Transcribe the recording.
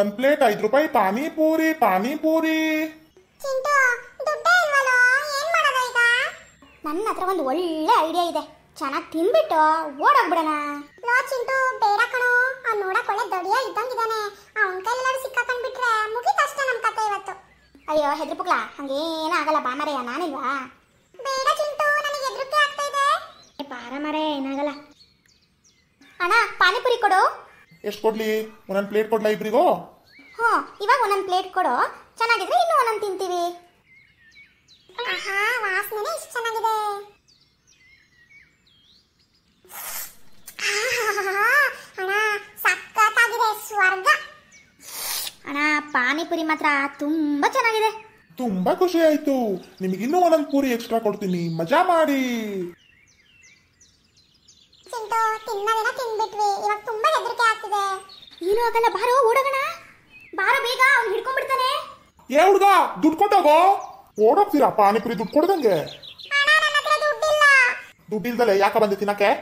ಒಂದ್ ಪ್ಲೇಟ್ ಐದು ರೂಪಾಯಿ ಪಾನಿಪೂರಿ ಪಾನಿಪೂರಿ ನನ್ನ ಹತ್ರ ಒಂದು ಒಳ್ಳೆ ಐಡಿಯಾ ಇದೆ ಚೆನ್ನಾಗಿ ತಿನ್ಬಿಟ್ಟು ಓಡೋಗ್ಬಿಡೋಣ ಲೋ ಚಿಂಟು ಬೇಡ ಕಣೋ ಅವ್ನು ನೋಡಕ್ ಒಳ್ಳೆ ದಡಿಯ ಇದ್ದಂಗಿದ್ದಾನೆ ಅವನ ಕೈಲೆಲ್ಲಾರು ಸಿಕ್ಕಾಕೊಂಡ್ಬಿಟ್ರೆ ಮುಗಿತಷ್ಟೇ ನಮ್ಮ ಕತೆ ಇವತ್ತು ಅಯ್ಯೋ ಹೆದ್ರು ಪುಕ್ಲ ಹಂಗೇನೂ ಆಗಲ್ಲ ನಾನು ನಾನಿಲ್ವಾ ಬೇಡ ಚಿಂಟು ನನಗೆ ಹೆದರಿಕೆ ಆಗ್ತಾ ಇದೆ ಬಾರ ಮರೆ ಏನಾಗಲ್ಲ ಅಣ್ಣ ಪಾನಿಪುರಿ ಕೊಡು ಎಷ್ಟು ಕೊಡ್ಲಿ ಒಂದೊಂದು ಪ್ಲೇಟ್ ಕೊಡ್ಲಾ ಇಬ್ರಿಗೋ ಹಾ ಇವಾಗ ಒಂದೊಂದು ಪ್ಲೇಟ್ ಕೊಡು ಚೆನ್ನಾಗಿದ್ರೆ ಇನ್ನೂ ಒಂದೊಂದು ತಿಂತೀವಿ ಆಹಾ ವಾಸನೆ ಎಷ್ಟು ಚೆನ್ನಾಗಿದೆ ಅಣ್ಣ ಸಖತ್ತಾಗಿದೆ ಸ್ವರ್ಗ ಅಣ್ಣ ಪಾನಿಪುರಿ ಮಾತ್ರ ತುಂಬಾ ಚೆನ್ನಾಗಿದೆ ತುಂಬಾ ಖುಷಿ ಆಯ್ತು ನಿಮಗೆ ಇನ್ನೂ ಒಂದೊಂದು ಪೂರಿ ಎಕ್ಸ್ಟ್ರಾ ಕೊಡ್ತೀನಿ ಮಜಾ ಮಾಡಿ ಚಿಂಟು ತಿನ್ನೋದೇನ ತಿನ್ಬಿಟ್ವಿ ಆಗಲ್ಲ ಬಾರೋ ಓಡೋಣ ಬಾರೋ ಬೇಗ ಅವ್ನು ಹಿಡ್ಕೊಂಡ್ಬಿಡ್ತಾನೆ ಏ ಹುಡುಗ ದುಡ್ಡು ಕೊಟ್ಟೋಗ ಓಡೋಗ್ತೀರಾ ಪಾನಿಪುರಿ ದುಡ್ಡು ಕೊಡ್ದಂಗೆ ದುಡ್ಡಿಲ್ದಲೆ ಯಾಕೆ ಬಂದೆ ತಿನ್ನಕ್ಕೆ